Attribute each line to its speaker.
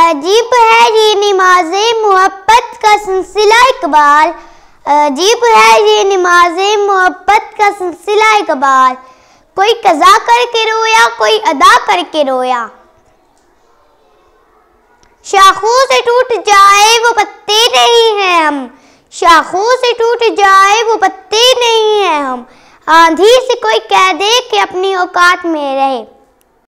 Speaker 1: अजीब है ये नमाज मोहब्बत का सिलसिला इकबाल अजीब है ये नमाज मोहब्बत का सिलसिला इकबाल कोई कजा करके रोया कोई अदा करके रोया शाखों से टूट जाए वो पत्ते नहीं हैं हम शाखों से टूट जाए वो पत्ते नहीं हैं हम आंधी से कोई कह दे कि अपनी औकात में रहे